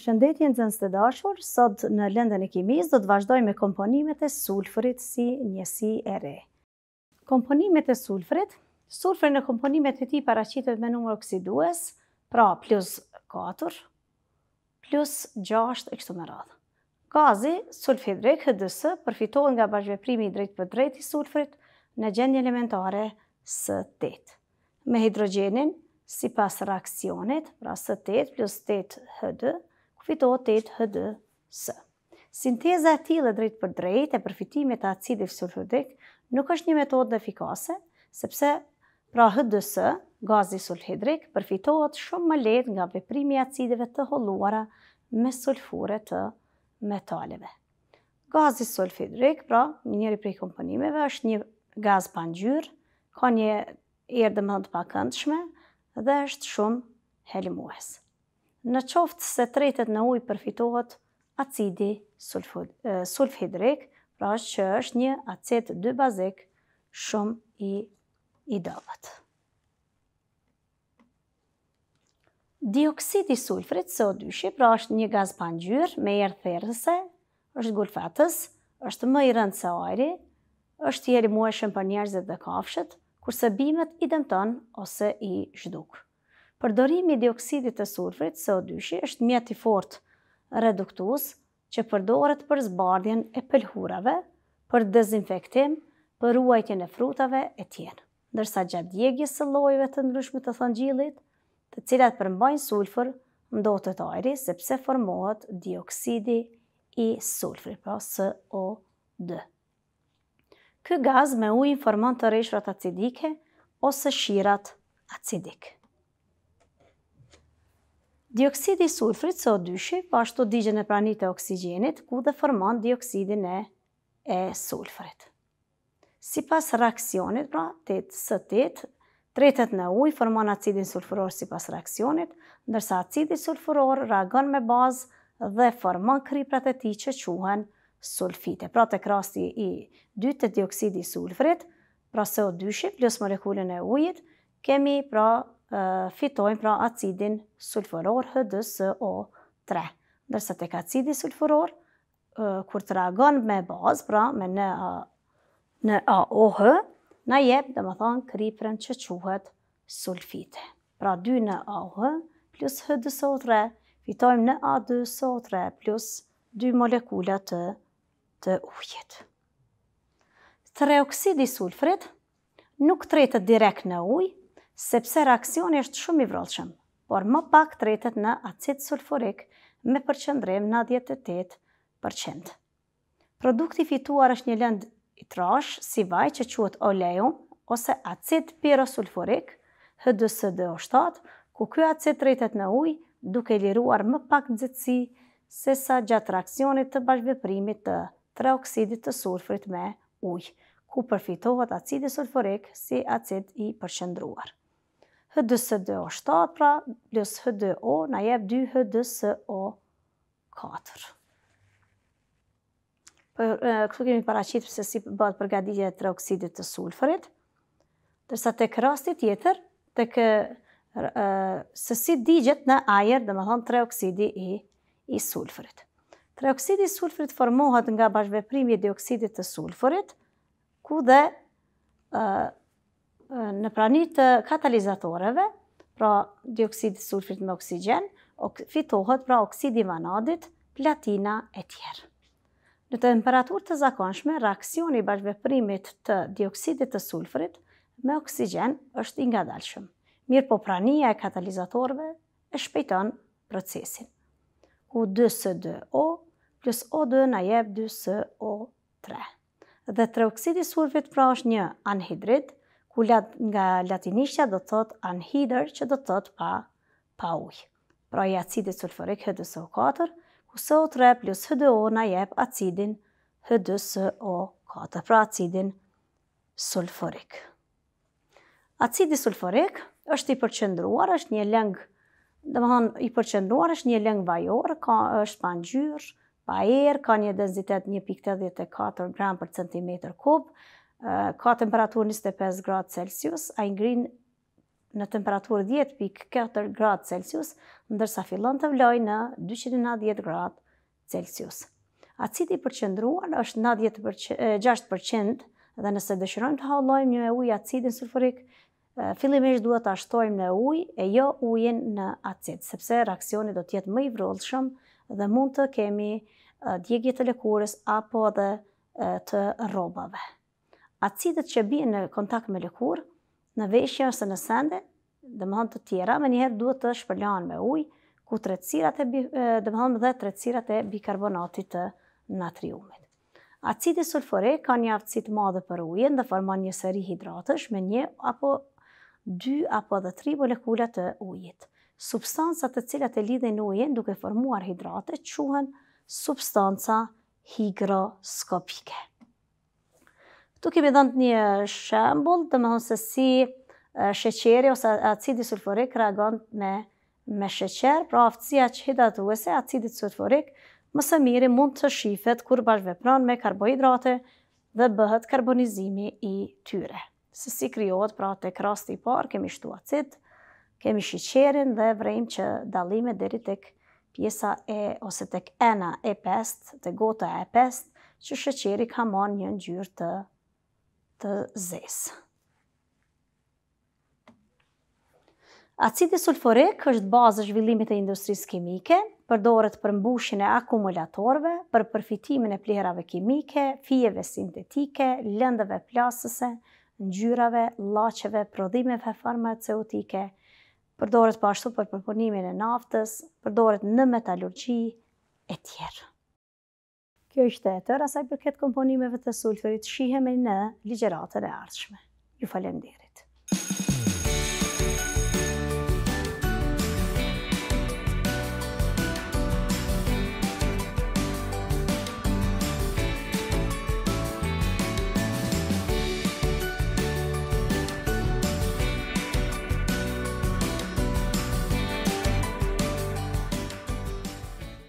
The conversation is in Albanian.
Përshëndetje nxënës të dashur, sot në lëndën e kimis do të vazhdojmë me komponimet e sulfurit si njësi e re. Komponimet e sulfurit, sulfurit në komponimet e ti paracitet me numër oksidues, pra plus 4, plus 6 e kështu më radhë. Gazi, sulfidrik, hëdësë, përfitohen nga bashkëveprimi i drejt për drejt i sulfurit në gjendje elementare S8. Me hidrogenin, si pas reakcionit, pra S8 plus 8 H2, fitohet 2 HDS. Sinteza e tillë drejt për drejtë e përfitimit të acidit sulfurik nuk është një metodë efikase, sepse pra HDS, gazi sulfhidrik, përfitohet shumë më lehtë nga veprimi i acideve të holluara me sulfure të metaleve. Gazi sulfhidrik, pra, njëri prej komponimeve është një gaz pa ngjyrë, ka një erdë më të pakëndshme dhe është shumë helmues në qoftë se tretet në ujë përfitohet acidi sulfhidrik, pra është që është një acid dy bazik shumë i i dëvët. Dioksidi sulfrit, CO2, pra është një gaz pangjyr, me jërë therëse, është gulfatës, është më i rëndë se ajri, është i erimueshëm për njerëzit dhe kafshët, kurse bimet i dëmton ose i zhdukë. Përdorimi i dioksidit të sulfurit CO2 është mjeti fort reduktus reduktues që përdoret për zbardhjen e pëlhurave, për dezinfektim, për ruajtjen e frutave e tjenë. Ndërsa gjatë djegjes së llojeve të ndryshme të thëngjilit, të cilat përmbajnë sulfur, të ajri sepse formohet dioksidi i sulfurit, pra CO2. Ky gaz me ujin formon të rreshrat acidike ose shirat acidikë. Dioksidi sulfrit CO2 pashtu po digjen e pranit e oksigenit ku dhe forman dioksidin e, e sulfrit. Si pas reakcionit, pra, 8 së 8, tretet në uj forman acidin sulfuror si pas reakcionit, ndërsa acidi sulfuror reagon me bazë dhe forman kriprat e ti që quhen sulfite. Pra të krasti i 2 të dioksidi sulfrit, pra CO2 plus molekullin e ujit, kemi pra fitojnë pra acidin sulfuror H2SO3. Nërsa të ka acidi sulfuror, kur të reagon me bazë, pra me në AOH, në jep dhe më thonë kriprën që quhet sulfite. Pra 2 në AOH plus H2SO3, fitojnë në A2SO3 plus 2 molekullat të të ujit. Të sulfrit nuk tretët direkt në ujë, sepse reakcioni është shumë i vrolëshëm, por më pak të në acid sulfurik me përqëndrem në 18%. Produkti fituar është një lëndë i trash, si vaj që quët oleo, ose acid pirosulfurik, HDSD o 7, ku kjo acid të në uj, duke liruar më pak të zëtësi, se sa gjatë reakcionit të bashkëveprimit të tre oksidit të sulfurit me ujë ku përfitohet acidi sulfurik si acid i përqëndruar h 2 so 7 pra plus H2O, na jep 2 H2SO4. Këtu kemi paracitë përse si bëtë përgadilje të oksidit të sulfërit, tërsa të kërastit tjetër, të kë sësi si digjet në ajer, dhe më thonë tre oksidi i, i sulfurit. Tre i sulfurit formohet nga bashkëveprimi i dioksidit të sulfurit, ku dhe në pranit të katalizatoreve, pra dioksid sulfit me oksigen, fitohet pra oksidi vanadit, platina e tjerë. Në temperatur të zakonshme, reakcioni bashkëveprimit të dioksidit të sulfrit me oksigen është i nga dalshëm. Mirë po prania e katalizatorve e shpejton procesin. U 2 so 2 o plus O2 na jebë 2SO3. Dhe oksidit sulfit pra është një anhidrit, ku lat, nga latinishtja do thot anhidër, që do thot pa, pa ujë. Pra i acidit sulfurik H2SO4, ku SO3 plus H2O na jep acidin H2SO4, pra acidin sulfurik. Acidi sulfurik është i përqendruar, është një lëng, dhe më thonë, i përqendruar është një lëng vajor, ka, është pa ngjyrë, pa erë, ka një densitet 1.84 gram për centimeter kubë, ka temperatur 25 gradë Celsius, a i ngrinë në temperatur 10.4 gradë Celsius, ndërsa fillon të vloj në 290 gradë Celsius. Aciti përqendruar është 6%, dhe nëse dëshirojmë të haullojmë një e ujë acidin sulfurik, fillimisht duhet të ashtojmë në ujë e jo ujën në acid, sepse reakcioni do tjetë më i vrullëshëm dhe mund të kemi djegje të lëkurës apo dhe të robave acidet që bie në kontakt me lëkur, në veshje ose në sende, dhe më thonë të tjera, me njëherë duhet të shpërlanë me ujë, ku të recirat e, dhe më thonë dhe të recirat e bikarbonatit të natriumit. Acidi sulfore ka një aftësit madhe për ujen dhe forman një sëri hidratësh me një apo dy apo dhe tri molekula të ujit. Substancat të cilat e lidhin ujen duke formuar hidrate quhen substanca higroskopike. Tu kemi dhënë një shembull, domethënë se si sheqeri ose acidi sulforik reagon me me sheqer, pra aftësia që hidhet acidit acidi sulforik më së miri mund të shifet kur bashkëvepron me karbohidrate dhe bëhet karbonizimi i tyre. Se si krijohet pra të krasti i parë kemi shtu acid, kemi sheqerin dhe vrejmë që dallimet deri tek pjesa e ose tek ena e pest, të gota e pest, që sheqeri ka marrë një ngjyrë të të zesë. Acidi sulforik është bazë zhvillimit të industrisë kimike, përdoret për mbushjen e akumulatorëve, për përfitimin e plehrave kimike, fijeve sintetike, lëndëve plastëse, ngjyrave, llaçeve, prodhimeve farmaceutike. Përdoret po ashtu për përpunimin e naftës, përdoret në metalurgji e tjerë. Kjo është e etër, asaj përket komponimeve të sulfurit, shihem në ligjeratër e ardhshme. Ju falem diri.